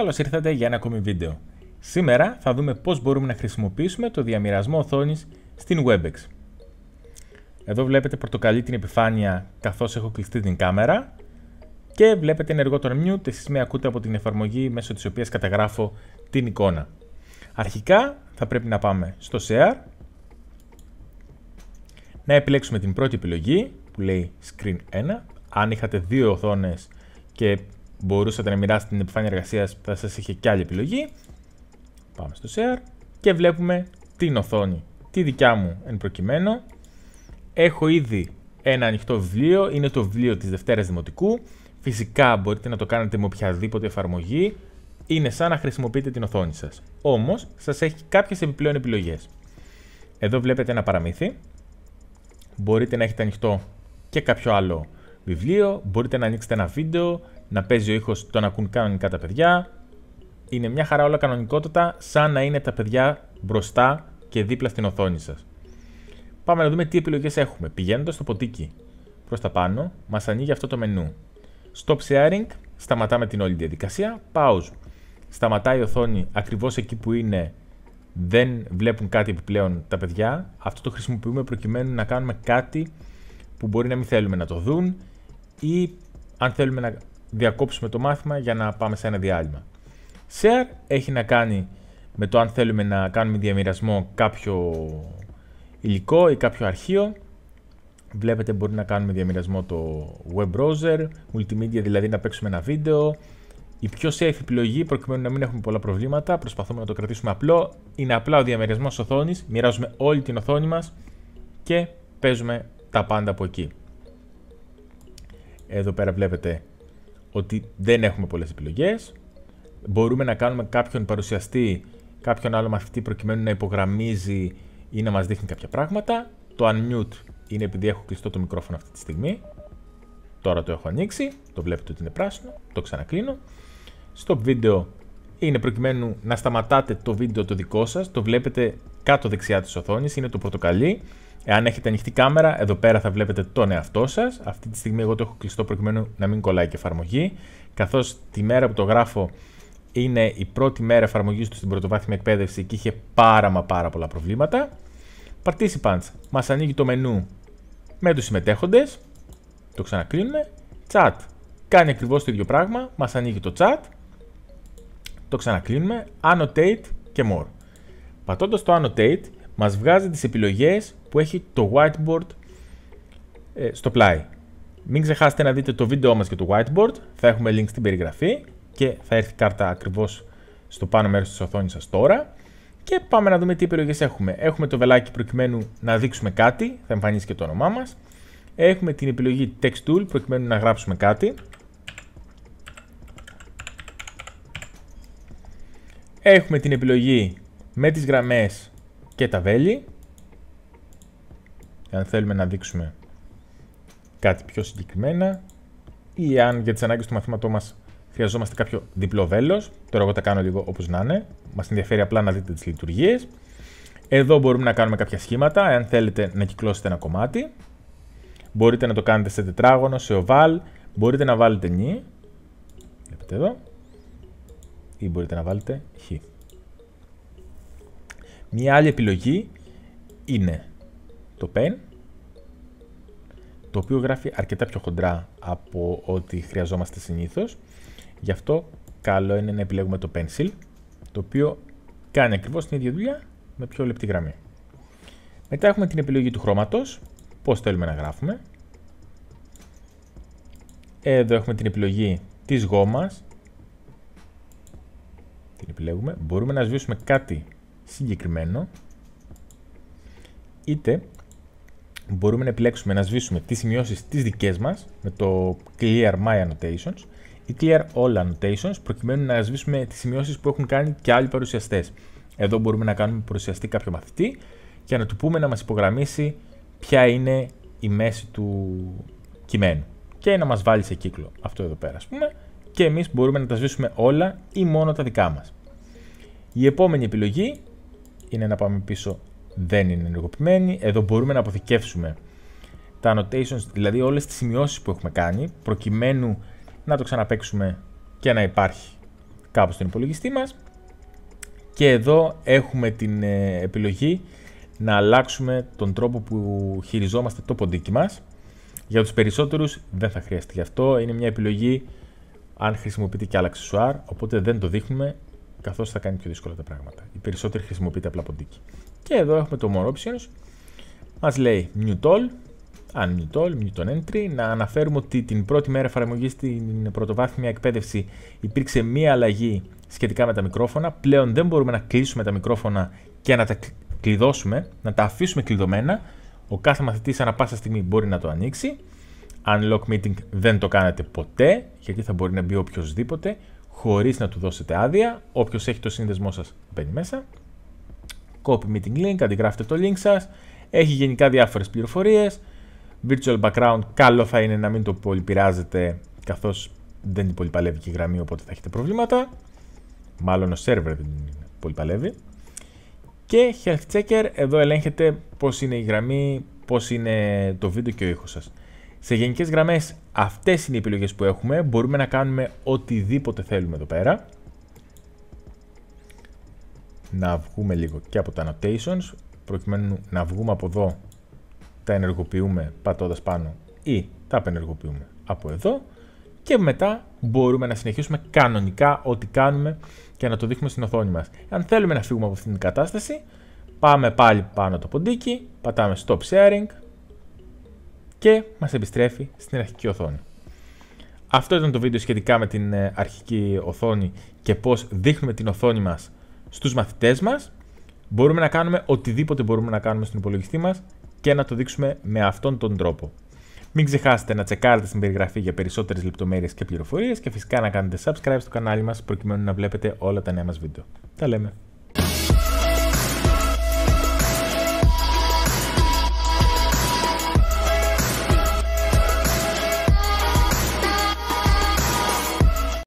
Καλώς ήρθατε για ένα ακόμη βίντεο. Σήμερα θα δούμε πώς μπορούμε να χρησιμοποιήσουμε το διαμοιρασμό οθόνης στην Webex. Εδώ βλέπετε πορτοκαλί την επιφάνεια καθώς έχω κλειστεί την κάμερα και βλέπετε ενεργό το mute, εσείς με ακούτε από την εφαρμογή μέσω της οποίας καταγράφω την εικόνα. Αρχικά θα πρέπει να πάμε στο Share, να επιλέξουμε την πρώτη επιλογή που λέει Screen 1. Αν είχατε δύο οθόνες και μπορούσατε να μοιράσετε την επιφάνεια εργασίας που θα σας είχε και άλλη επιλογή. Πάμε στο share και βλέπουμε την οθόνη, τη δικιά μου εν προκειμένου. Έχω ήδη ένα ανοιχτό βιβλίο, είναι το βιβλίο της Δευτέρας Δημοτικού. Φυσικά μπορείτε να το κάνετε με οποιαδήποτε εφαρμογή, είναι σαν να χρησιμοποιείτε την οθόνη σας. Όμως, σας έχει κάποιες επιπλέον επιλογές. Εδώ βλέπετε ένα παραμύθι. Μπορείτε να έχετε ανοιχτό και κάποιο άλλο βιβλίο, μπορείτε να ανοίξετε ένα βίντεο, να παίζει ο ήχος, να ακούν κανονικά τα παιδιά. Είναι μια χαρά όλα κανονικότατα, σαν να είναι τα παιδιά μπροστά και δίπλα στην οθόνη σας. Πάμε να δούμε τι επιλογές έχουμε. Πηγαίνοντας στο ποτίκι προς τα πάνω, μας ανοίγει αυτό το μενού. Stop sharing, σταματάμε την όλη διαδικασία. Pause. Σταματάει η οθόνη ακριβώς εκεί που είναι. Δεν βλέπουν κάτι επιπλέον τα παιδιά. Αυτό το χρησιμοποιούμε προκειμένου να κάνουμε κάτι που μπορεί να μην θέλουμε να το δουν ή αν θέλουμε να διακόψουμε το μάθημα για να πάμε σε ένα διάλειμμα. Share έχει να κάνει με το αν θέλουμε να κάνουμε διαμοιρασμό κάποιο υλικό ή κάποιο αρχείο. Βλέπετε μπορεί να κάνουμε διαμοιρασμό το web browser, multimedia δηλαδή να παίξουμε ένα βίντεο. Η πιο safe επιλογή προκειμένου να μην έχουμε πολλά προβλήματα, προσπαθούμε να το κρατήσουμε απλό, είναι απλά ο διαμερισμός οθόνης, μοιράζουμε όλη την οθόνη μας και παίζουμε τα πάντα από εκεί. Εδώ πέρα βλέπετε ότι δεν έχουμε πολλές επιλογές. Μπορούμε να κάνουμε κάποιον παρουσιαστή, κάποιον άλλο μαθητή προκειμένου να υπογραμμίζει ή να μας δείχνει κάποια πράγματα. Το unmute είναι επειδή έχω κλειστό το μικρόφωνο αυτή τη στιγμή. Τώρα το έχω ανοίξει, το βλέπετε ότι είναι πράσινο, το ξανακλίνω. Στο βίντεο είναι προκειμένου να σταματάτε το βίντεο το δικό σας, το βλέπετε κάτω δεξιά της οθόνης, είναι το πορτοκαλί. Εάν έχετε ανοιχτή κάμερα, εδώ πέρα θα βλέπετε τον εαυτό σας. Αυτή τη στιγμή εγώ το έχω κλειστό προκειμένου να μην κολλάει και εφαρμογή. Καθώς τη μέρα που το γράφω είναι η πρώτη μέρα εφαρμογής του στην πρωτοβάθμια εκπαίδευση και είχε πάρα μα πάρα πολλά προβλήματα. Participants μας ανοίγει το μενού με τους συμμετέχοντες. Το ξανακλίνουμε. Chat κάνει ακριβώς το ίδιο πράγμα. Μας ανοίγει το chat. Το ξανακλίνουμε. Annotate και more. Πατώντας το annotate μας βγάζει τις επιλογές που έχει το whiteboard ε, στο πλάι. Μην ξεχάσετε να δείτε το βίντεό μας για το whiteboard, θα έχουμε link στην περιγραφή και θα έρθει κάρτα ακριβώς στο πάνω μέρος της οθόνης σας τώρα. Και πάμε να δούμε τι επιλογές έχουμε. Έχουμε το βελάκι προκειμένου να δείξουμε κάτι, θα εμφανίσει και το όνομά μας. Έχουμε την επιλογή Text Tool προκειμένου να γράψουμε κάτι. Έχουμε την επιλογή με τις γραμμές και τα βέλη. Αν θέλουμε να δείξουμε κάτι πιο συγκεκριμένα ή αν για τις ανάγκες του μαθήματό μας χρειαζόμαστε κάποιο διπλό βέλος. Τώρα εγώ τα κάνω λίγο όπως να είναι. Μας ενδιαφέρει απλά να δείτε τις λειτουργίες. Εδώ μπορούμε να κάνουμε κάποια σχήματα, αν θέλετε να κυκλώσετε ένα κομμάτι. Μπορείτε να το κάνετε σε τετράγωνο, σε οβάλ, μπορείτε να βάλετε νι. εδώ. Ή μπορείτε να βάλετε χ. Μία άλλη επιλογή είναι το pen, το οποίο γράφει αρκετά πιο χοντρά από ό,τι χρειαζόμαστε συνήθως. Γι' αυτό καλό είναι να επιλέγουμε το pencil, το οποίο κάνει ακριβώς την ίδια δουλειά με πιο λεπτή γραμμή. Μετά έχουμε την επιλογή του χρώματος, πώς θέλουμε να γράφουμε. Εδώ έχουμε την επιλογή της γόμας. Την επιλέγουμε. Μπορούμε να σβήσουμε κάτι συγκεκριμένο είτε μπορούμε να επιλέξουμε να σβήσουμε τις σημειώσεις τις δικές μας με το clear my annotations ή clear all annotations προκειμένου να σβήσουμε τις σημειώσεις που έχουν κάνει και άλλοι παρουσιαστές. Εδώ μπορούμε να κάνουμε παρουσιαστή κάποιο μαθητή και να του πούμε να μας υπογραμμίσει ποια είναι η μέση του κειμένου και να μας βάλει σε κύκλο αυτό εδώ πέρα ας πούμε και εμείς μπορούμε να τα σβήσουμε όλα ή μόνο τα δικά μας. Η επόμενη επιλογή είναι να πάμε πίσω, δεν είναι ενεργοποιημένη. Εδώ μπορούμε να αποθηκεύσουμε τα annotations, δηλαδή όλες τις σημειώσεις που έχουμε κάνει, προκειμένου να το ξαναπαίξουμε και να υπάρχει κάπου στον υπολογιστή μας. Και εδώ έχουμε την ε, επιλογή να αλλάξουμε τον τρόπο που χειριζόμαστε το ποντίκι μας. Για τους περισσότερους δεν θα χρειαστεί γι' αυτό, είναι μια επιλογή αν χρησιμοποιείτε και άλλα αξεσουάρ, οπότε δεν το δείχνουμε, καθώς θα κάνει πιο δύσκολα τα πράγματα. Οι περισσότεροι χρησιμοποιείται απλά ποντίκι. Και εδώ έχουμε το more options. Μας λέει new Toll, αν new toll, entry. Να αναφέρουμε ότι την πρώτη μέρα εφαρμογή στην πρωτοβάθμια εκπαίδευση υπήρξε μία αλλαγή σχετικά με τα μικρόφωνα. Πλέον δεν μπορούμε να κλείσουμε τα μικρόφωνα και να τα κλειδώσουμε, να τα αφήσουμε κλειδωμένα. Ο κάθε μαθητής ανά πάσα στιγμή μπορεί να το ανοίξει. Unlock meeting δεν το κάνετε ποτέ, γιατί θα μπορεί να μπει οποιοδήποτε χωρίς να του δώσετε άδεια. Όποιος έχει το σύνδεσμό σας μπαίνει μέσα. Copy meeting link, αντιγράφετε το link σας. Έχει γενικά διάφορες πληροφορίες. Virtual background, καλό θα είναι να μην το πολύ πειράζετε καθώς δεν την πολυπαλεύει και η γραμμή οπότε θα έχετε προβλήματα. Μάλλον ο server δεν την πολυπαλεύει. Και health checker, εδώ ελέγχετε πώς είναι η γραμμή, πώς είναι το βίντεο και ο ήχος σας. Σε γενικές γραμμές, αυτές είναι οι επιλογές που έχουμε. Μπορούμε να κάνουμε οτιδήποτε θέλουμε εδώ πέρα. Να βγούμε λίγο και από τα annotations, προκειμένου να βγούμε από εδώ, τα ενεργοποιούμε πατώντας πάνω ή τα απενεργοποιούμε από εδώ και μετά μπορούμε να συνεχίσουμε κανονικά ό,τι κάνουμε και να το δείχνουμε στην οθόνη μας. Αν θέλουμε να φύγουμε από αυτήν την κατάσταση, πάμε πάλι πάνω το ποντίκι, πατάμε stop sharing, και μας επιστρέφει στην αρχική οθόνη. Αυτό ήταν το βίντεο σχετικά με την ε, αρχική οθόνη και πώς δείχνουμε την οθόνη μας στους μαθητές μας. Μπορούμε να κάνουμε οτιδήποτε μπορούμε να κάνουμε στον υπολογιστή μας και να το δείξουμε με αυτόν τον τρόπο. Μην ξεχάσετε να τσεκάρετε στην περιγραφή για περισσότερες λεπτομέρειες και πληροφορίες και φυσικά να κάνετε subscribe στο κανάλι μας προκειμένου να βλέπετε όλα τα νέα μας βίντεο. Τα λέμε!